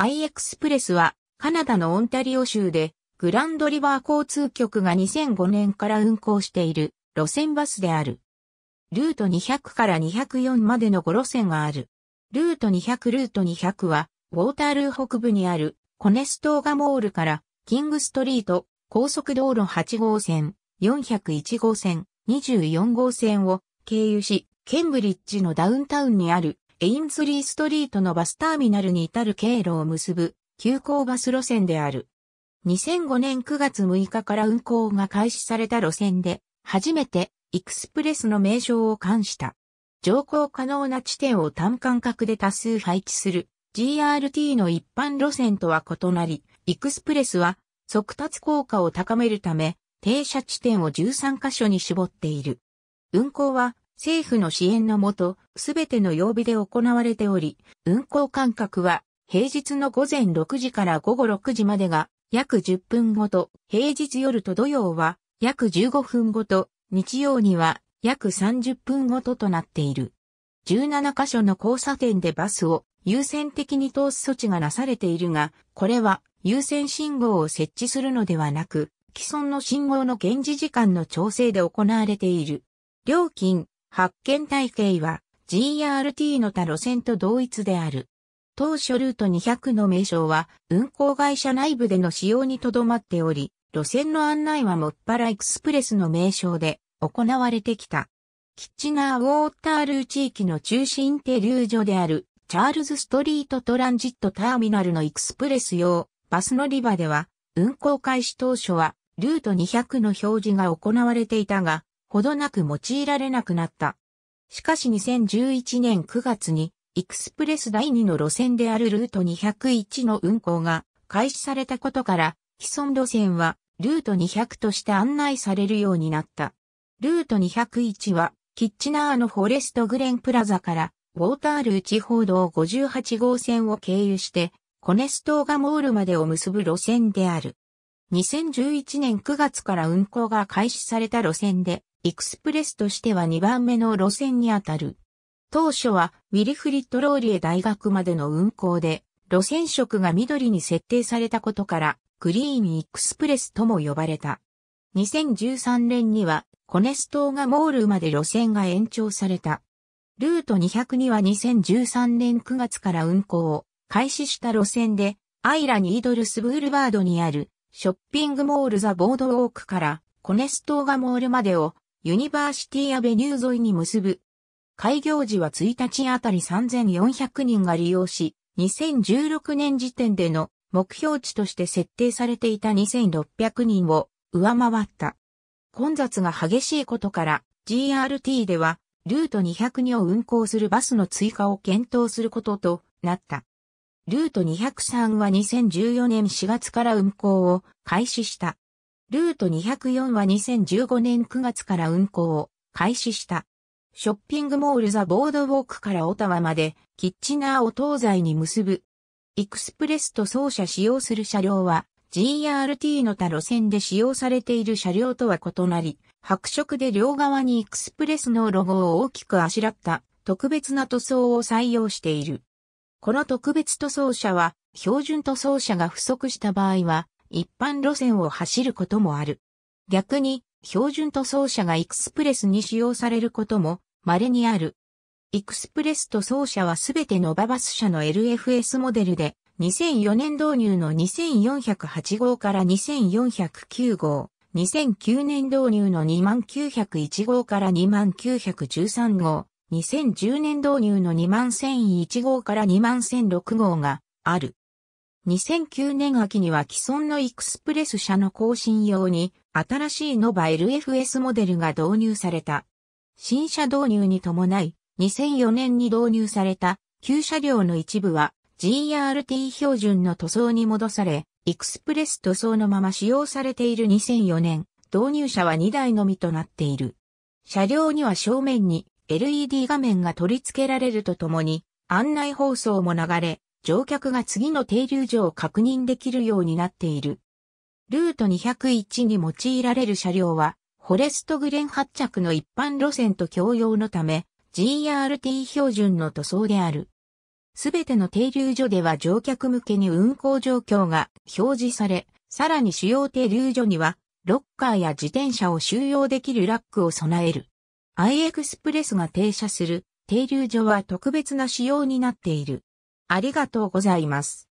i エクスプレスはカナダのオンタリオ州でグランドリバー交通局が2005年から運行している路線バスである。ルート200から204までの5路線がある。ルート200ルート200はウォータールー北部にあるコネストーガモールからキングストリート高速道路8号線、401号線、24号線を経由し、ケンブリッジのダウンタウンにあるエインズリーストリートのバスターミナルに至る経路を結ぶ、急行バス路線である。2005年9月6日から運行が開始された路線で、初めて、エクスプレスの名称を冠した。乗降可能な地点を単間隔で多数配置する GRT の一般路線とは異なり、エクスプレスは速達効果を高めるため、停車地点を13カ所に絞っている。運行は政府の支援のもと、すべての曜日で行われており、運行間隔は平日の午前6時から午後6時までが約10分ごと、平日夜と土曜は約15分ごと、日曜には約30分ごととなっている。17カ所の交差点でバスを優先的に通す措置がなされているが、これは優先信号を設置するのではなく、既存の信号の現時時間の調整で行われている。料金、発見体系は GRT の他路線と同一である。当初ルート200の名称は運行会社内部での使用にとどまっており、路線の案内はもっぱらエクスプレスの名称で行われてきた。キッチナーウォータールー地域の中心停留所であるチャールズストリートトランジットターミナルのエクスプレス用バス乗り場では運行開始当初はルート200の表示が行われていたがほどなく用いられなくなった。しかし2011年9月に、エクスプレス第2の路線であるルート201の運行が開始されたことから、既存路線はルート200として案内されるようになった。ルート201は、キッチナーのフォレストグレンプラザから、ウォータールー地方道58号線を経由して、コネストーガモールまでを結ぶ路線である。2011年9月から運行が開始された路線で、エクスプレスとしては2番目の路線にあたる。当初はウィリフリット・ローリエ大学までの運行で、路線色が緑に設定されたことから、グリーン・エクスプレスとも呼ばれた。2013年には、コネストーがモールまで路線が延長された。ルート202は2013年9月から運行を開始した路線で、アイラニードルスブールバードにあるショッピングモールザボードウォークからコネストーガモールまでをユニバーシティアベニュー沿いに結ぶ。開業時は1日あたり3400人が利用し、2016年時点での目標値として設定されていた2600人を上回った。混雑が激しいことから GRT ではルート202を運行するバスの追加を検討することとなった。ルート203は2014年4月から運行を開始した。ルート204は2015年9月から運行を開始した。ショッピングモールザボードウォークからオタワまで、キッチナーを東西に結ぶ。エクスプレスと走者使用する車両は、GRT の他路線で使用されている車両とは異なり、白色で両側にエクスプレスのロゴを大きくあしらった特別な塗装を採用している。この特別塗装車は、標準塗装車が不足した場合は、一般路線を走ることもある。逆に、標準塗装車がエクスプレスに使用されることも稀にある。エクスプレス塗装車はすべてのババス車の LFS モデルで、2004年導入の2408号から2409号、2009年導入の2901号から2913号、2010年導入の21001号から21006号がある。2009年秋には既存のエクスプレス車の更新用に新しいノバ LFS モデルが導入された。新車導入に伴い2004年に導入された旧車両の一部は GRT 標準の塗装に戻され、エクスプレス塗装のまま使用されている2004年、導入車は2台のみとなっている。車両には正面に LED 画面が取り付けられるとともに案内放送も流れ、乗客が次の停留所を確認できるようになっている。ルート201に用いられる車両は、フォレストグレン発着の一般路線と共用のため、GRT 標準の塗装である。すべての停留所では乗客向けに運行状況が表示され、さらに主要停留所には、ロッカーや自転車を収容できるラックを備える。i x p r プレスが停車する停留所は特別な仕様になっている。ありがとうございます。